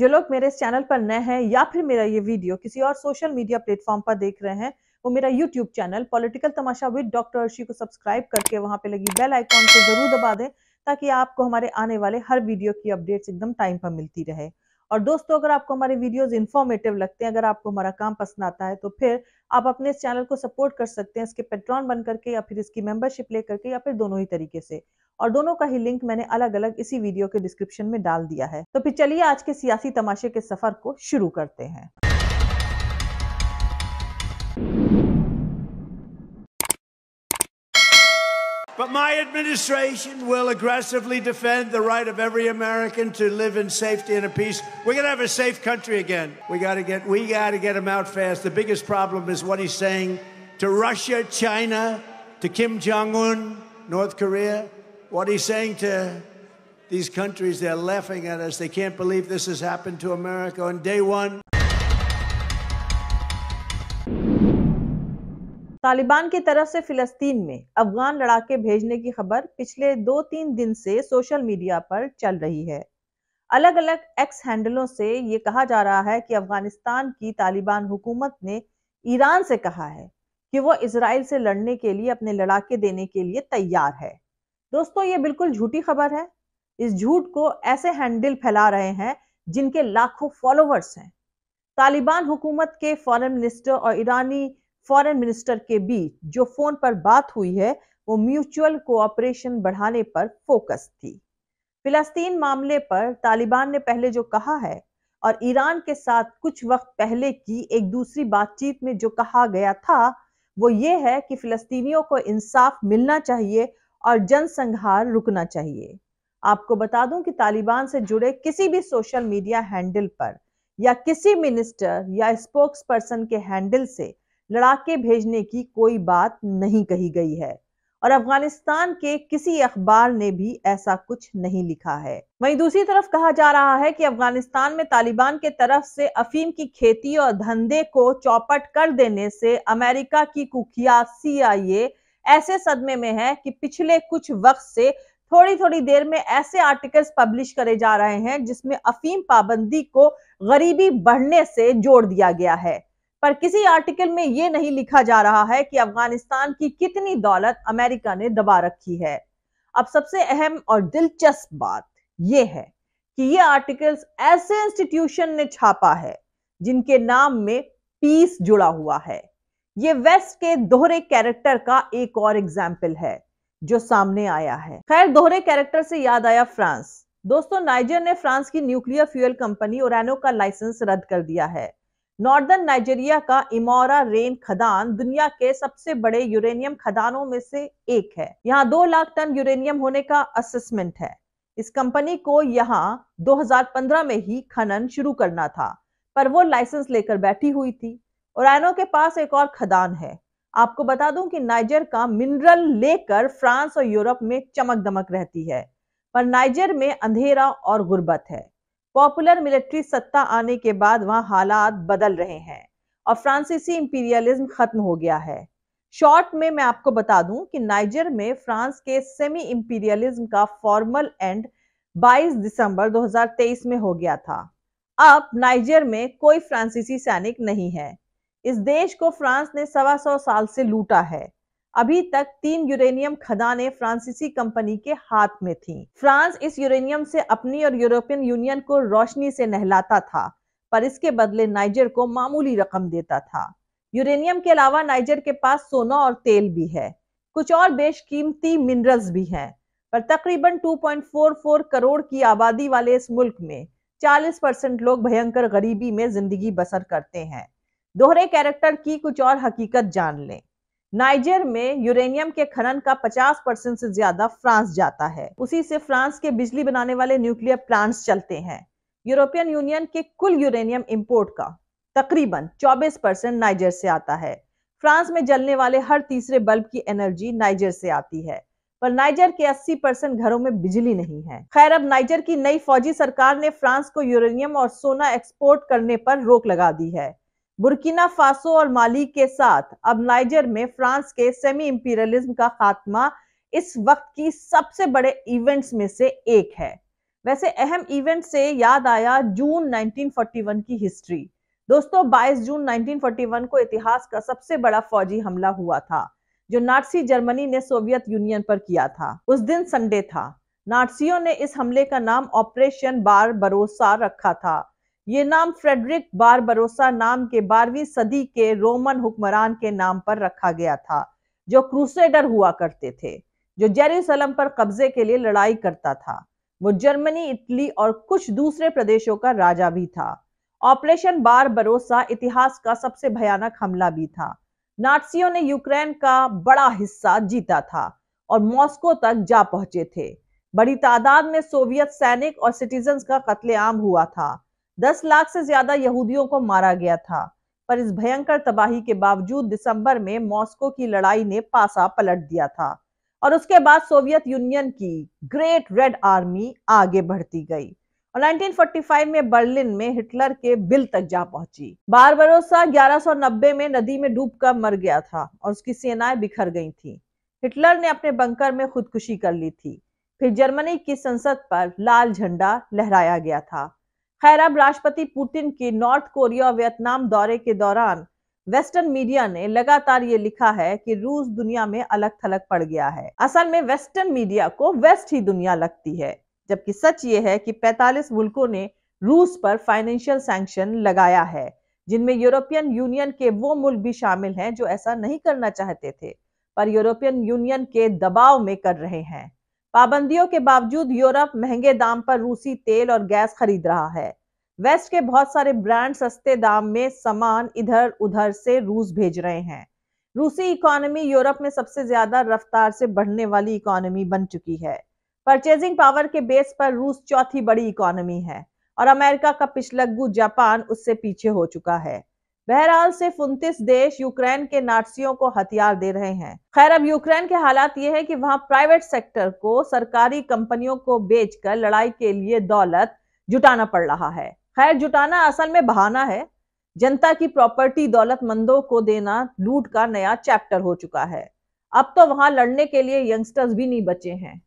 जो लोग मेरे इस चैनल पर नए हैं या फिर मेरा ये वीडियो किसी और सोशल मीडिया प्लेटफॉर्म पर देख रहे हैं वो मेरा YouTube channel political Tamasha with doctor Arshi को सब्सक्राइब करके वहां पे लगी बेल आइकॉन को जरूर दबा दें ताकि आपको हमारे आने वाले हर वीडियो की अपडेट्स एकदम टाइम पर मिलती रहे और दोस्तों अगर आपको हमारे वीडियोस इन्फॉर्मेटिव लगते हैं अगर आपको हमारा काम पसंद आता है तो फिर आप अपने इस चैनल को सपोर्ट कर सकते हैं इसके पेट्रॉन बन करके या फिर इसकी मेंबरशिप ले करके या फिर दोनों ही तरीके से और दोनों का ही लिंक मैंने अलग अलग इसी वीडियो के डिस्क्रिप्शन में डाल दिया है तो फिर चलिए आज के सियासी तमाशे के सफर को शुरू करते हैं But my administration will aggressively defend the right of every American to live in safety and peace. We're going to have a safe country again. We got to get we got to get him out fast. The biggest problem is what he's saying to Russia, China, to Kim Jong Un, North Korea. What he's saying to these countries, they're laughing at us. They can't believe this has happened to America on day one. Taliban की तरफ से फिलस्तीन में अफगान लड़ाके भेजने की खबर पिछले दो तीन दिन से सोशल मीडिया पर चल रही है अलग अलग एक्स हैंडलों से ये कहा जा रहा है कि अफगानिस्तान की तालिबान हुकूमत ने ईरान से कहा है कि वो इसराइल से लड़ने के लिए अपने लड़ाके देने के लिए तैयार है दोस्तों ये बिल्कुल झूठी खबर है इस झूठ को ऐसे हैंडल फैला रहे हैं जिनके लाखों फॉलोअर्स हैं तालिबान हुकूमत के फॉरेन मिनिस्टर और ईरानी फॉरेन मिनिस्टर के बीच जो फोन पर बात हुई है वो म्यूचुअल कोऑपरेशन बढ़ाने पर फोकस थी फिलस्तीन मामले पर तालिबान ने पहले जो कहा है और ईरान के साथ कुछ वक्त पहले की एक दूसरी बातचीत में जो कहा गया था वो ये है कि फिलस्तीनियों को इंसाफ मिलना चाहिए और जनसंहार रुकना चाहिए आपको बता दूं कि तालिबान से जुड़े किसी भी सोशल मीडिया हैंडल पर या किसी मिनिस्टर या स्पोक्स पर्सन के हैंडल से लड़ाके भेजने की कोई बात नहीं कही गई है और अफगानिस्तान के किसी अखबार ने भी ऐसा कुछ नहीं लिखा है वहीं दूसरी तरफ कहा जा रहा है कि अफगानिस्तान में तालिबान के तरफ से अफीम की खेती और धंधे को चौपट कर देने से अमेरिका की कुख्यात सी ऐसे सदमे में है कि पिछले कुछ वक्त से थोड़ी थोड़ी देर में ऐसे आर्टिकल्स पब्लिश करे जा रहे हैं जिसमें अफीम पाबंदी को गरीबी बढ़ने से जोड़ दिया गया है पर किसी आर्टिकल में ये नहीं लिखा जा रहा है कि अफगानिस्तान की कितनी दौलत अमेरिका ने दबा रखी है अब सबसे अहम और दिलचस्प बात यह है कि ये आर्टिकल्स ऐसे इंस्टीट्यूशन ने छापा है जिनके नाम में पीस जुड़ा हुआ है ये वेस्ट के दोहरे कैरेक्टर का एक और एग्जाम्पल है जो सामने आया है खैर दोहरे कैरेक्टर से याद आया फ्रांस दोस्तों नाइजर ने फ्रांस की न्यूक्लियर फ्यूल कंपनी ओरानो का लाइसेंस रद्द कर दिया है नॉर्दर्न नाइजीरिया का इमोरा रेन खदान दुनिया के सबसे बड़े यूरेनियम खदानों में से एक है यहाँ दो लाख टन यूरेनियम होने का असेसमेंट है इस कंपनी को यहाँ 2015 में ही खनन शुरू करना था पर वो लाइसेंस लेकर बैठी हुई थी और के पास एक और खदान है आपको बता दूं कि नाइजर का मिनरल लेकर फ्रांस और यूरोप में चमक दमक रहती है पर नाइजर में अंधेरा और गुर्बत है पॉपुलर मिलिट्री सत्ता आने के बाद वहां हालात बदल रहे हैं और फ्रांसीसी इंपीरियलिज्म खत्म हो गया है शॉर्ट में मैं आपको बता दूं कि नाइजर में फ्रांस के सेमी इंपीरियलिज्म का फॉर्मल एंड 22 दिसंबर 2023 में हो गया था अब नाइजर में कोई फ्रांसीसी सैनिक नहीं है इस देश को फ्रांस ने सवा सौ साल से लूटा है अभी तक तीन यूरेनियम खदानें फ्रांसीसी कंपनी के हाथ में थीं। फ्रांस इस यूरेनियम से अपनी और यूरोपियन यूनियन को रोशनी से नहलाता था पर इसके बदले नाइजर को मामूली रकम देता था यूरेनियम के अलावा नाइजर के पास सोना और तेल भी है कुछ और बेशकीमती मिनरल्स भी हैं पर तकरीबन 2.44 करोड़ की आबादी वाले इस मुल्क में 40 परसेंट लोग भयंकर गरीबी में जिंदगी बसर करते हैं दोहरे कैरेक्टर की कुछ और हकीकत जान लें नाइजर में यूरेनियम के खनन का 50 परसेंट से ज्यादा फ्रांस जाता है उसी से फ्रांस के बिजली बनाने वाले न्यूक्लियर प्लांट्स चलते हैं यूरोपियन यूनियन के कुल यूरेनियम इंपोर्ट का तकरीबन 24 परसेंट नाइजर से आता है फ्रांस में जलने वाले हर तीसरे बल्ब की एनर्जी नाइजर से आती है पर नाइजर के 80 परसेंट घरों में बिजली नहीं है खैर अब नाइजर की नई फौजी सरकार ने फ्रांस को यूरेनियम और सोना एक्सपोर्ट करने पर रोक लगा दी है बुरकिना फासो और माली के साथ अब नाइजर में फ्रांस के सेमी इम्पीरियलिज्म का खात्मा इस वक्त की सबसे बड़े इवेंट्स में से एक है वैसे अहम इवेंट से याद आया जून 1941 की हिस्ट्री दोस्तों 22 जून 1941 को इतिहास का सबसे बड़ा फौजी हमला हुआ था जो नाटसी जर्मनी ने सोवियत यूनियन पर किया था उस दिन संडे था नाटसियों ने इस हमले का नाम ऑपरेशन बार बरोसा रखा था ये नाम फ्रेडरिक बार बरोसा नाम के बारहवीं सदी के रोमन हुक्मरान के नाम पर रखा गया था जो क्रूसेडर हुआ करते थे जो जेरूसलम पर कब्जे के लिए लड़ाई करता था वो जर्मनी इटली और कुछ दूसरे प्रदेशों का राजा भी था ऑपरेशन बार बरोसा इतिहास का सबसे भयानक हमला भी था नाटसियों ने यूक्रेन का बड़ा हिस्सा जीता था और मॉस्को तक जा पहुंचे थे बड़ी तादाद में सोवियत सैनिक और सिटीजन का कत्लेआम हुआ था दस लाख से ज्यादा यहूदियों को मारा गया था पर इस भयंकर तबाही के बावजूद दिसंबर में मॉस्को की लड़ाई ने पासा पलट दिया था और उसके बाद सोवियत यूनियन की ग्रेट रेड आर्मी आगे बढ़ती गई और 1945 में बर्लिन में हिटलर के बिल तक जा पहुंची बारबरोसा 1190 में नदी में डूबकर मर गया था और उसकी सेनाएं बिखर गई थी हिटलर ने अपने बंकर में खुदकुशी कर ली थी फिर जर्मनी की संसद पर लाल झंडा लहराया गया था खैर अब राष्ट्रपति पुतिन की नॉर्थ कोरिया और वियतनाम दौरे के दौरान वेस्टर्न मीडिया ने लगातार ये लिखा है कि रूस दुनिया में अलग थलग पड़ गया है असल में वेस्टर्न मीडिया को वेस्ट ही दुनिया लगती है जबकि सच ये है कि 45 मुल्कों ने रूस पर फाइनेंशियल सैंक्शन लगाया है जिनमें यूरोपियन यूनियन के वो मुल्क भी शामिल हैं जो ऐसा नहीं करना चाहते थे पर यूरोपियन यूनियन के दबाव में कर रहे हैं पाबंदियों के बावजूद यूरोप महंगे दाम पर रूसी तेल और गैस खरीद रहा है वेस्ट के बहुत सारे ब्रांड सस्ते दाम में सामान इधर उधर से रूस भेज रहे हैं रूसी इकोनॉमी यूरोप में सबसे ज्यादा रफ्तार से बढ़ने वाली इकोनॉमी बन चुकी है परचेजिंग पावर के बेस पर रूस चौथी बड़ी इकोनॉमी है और अमेरिका का पिछलग्गू जापान उससे पीछे हो चुका है बहरहाल सिर्फ उनतीस देश यूक्रेन के नाटसियों को हथियार दे रहे हैं खैर अब यूक्रेन के हालात ये है कि वहां प्राइवेट सेक्टर को सरकारी कंपनियों को बेचकर लड़ाई के लिए दौलत जुटाना पड़ रहा है खैर जुटाना असल में बहाना है जनता की प्रॉपर्टी दौलतमंदों को देना लूट का नया चैप्टर हो चुका है अब तो वहां लड़ने के लिए यंगस्टर्स भी नहीं बचे हैं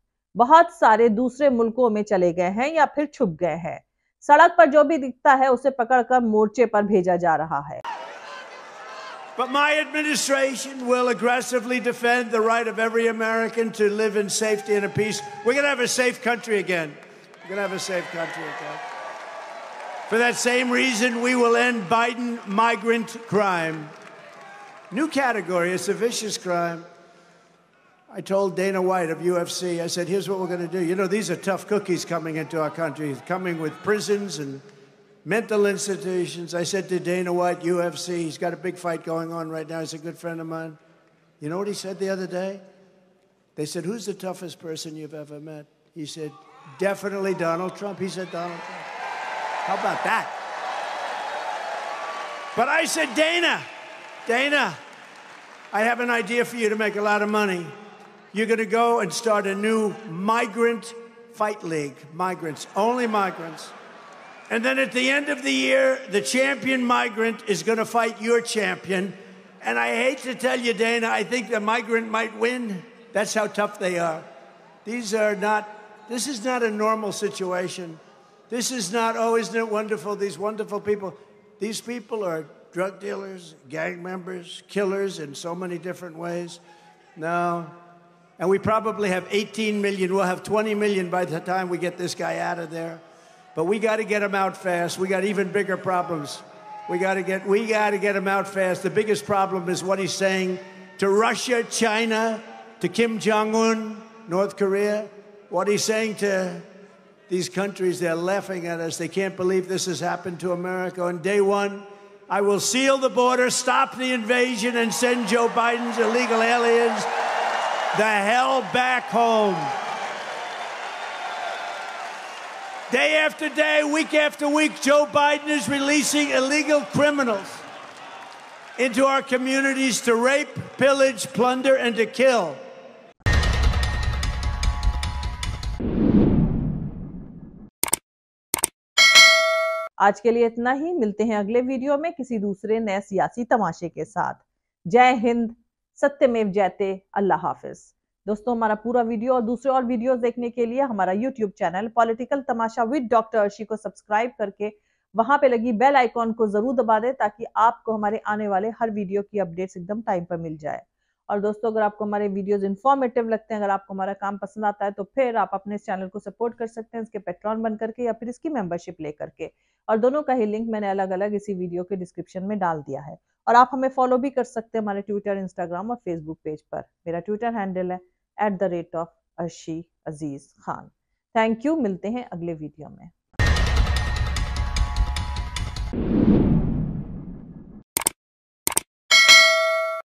बहुत सारे दूसरे मुल्कों में चले गए हैं या फिर छुप गए हैं सड़क पर जो भी दिखता है उसे पकड़कर मोर्चे पर भेजा जा रहा है But my administration will aggressively defend the right of every American to live in safety and in peace. We're going to have a safe country again. We're going to have a safe country again. For that same reason, we will end Biden migrant crime. New category, it's a vicious crime. I told Dana White of UFC, I said, here's what we're going to do. You know, these are tough cookies coming into our country, coming with prisons and mental institutions. I said to Dana White, UFC, he's got a big fight going on right now. He's a good friend of mine. You know what he said the other day? They said, Who's the toughest person you've ever met? He said, Definitely Donald Trump. He said, Donald Trump. How about that? But I said, Dana, Dana, I have an idea for you to make a lot of money. You're going to go and start a new migrant fight league. Migrants, only migrants. And then at the end of the year, the champion migrant is going to fight your champion. And I hate to tell you, Dana, I think the migrant might win. That's how tough they are. These are not, this is not a normal situation. This is not, oh, isn't it wonderful? These wonderful people. These people are drug dealers, gang members, killers in so many different ways. No. And we probably have 18 million. We'll have 20 million by the time we get this guy out of there. But we got to get them out fast. We got even bigger problems. We got to get we got to get them out fast. The biggest problem is what he's saying to Russia, China, to Kim Jong Un, North Korea. What he's saying to these countries, they're laughing at us. They can't believe this has happened to America. On day one, I will seal the border, stop the invasion, and send Joe Biden's illegal aliens the hell back home. Day after day, week after week, Joe Biden is releasing illegal criminals into our communities to rape, pillage, plunder, and to kill. आज के लिए इतना ही मिलते हैं अगले video में किसी दूसरे नए सियासी तमाशे के साथ जय हिंद सत्यमेव जयते अल्लाह हाफिज़ दोस्तों हमारा पूरा वीडियो और दूसरे और वीडियोस देखने के लिए हमारा YouTube channel political Tamasha with doctor Arshi को सब्सक्राइब करके वहां पे लगी बेल आइकॉन को जरूर दबा दें ताकि आपको हमारे आने वाले हर वीडियो की अपडेट्स एकदम टाइम पर मिल जाए और दोस्तों अगर आपको हमारे वीडियोस इन्फॉर्मेटिव लगते हैं अगर आपको हमारा काम पसंद आता है तो फिर आप अपने इस चैनल को सपोर्ट कर सकते हैं इसके पेट्रॉन बन करके या फिर इसकी मेंबरशिप ले करके और दोनों का ही लिंक मैंने अलग अलग इसी वीडियो के डिस्क्रिप्शन में डाल दिया है और आप हमें फॉलो भी कर सकते हैं हमारे ट्विटर इंस्टाग्राम और फेसबुक पेज पर मेरा ट्विटर हैंडल है at the rate of Arshi Aziz Khan thank you मिलते हैं अगले वीडियो में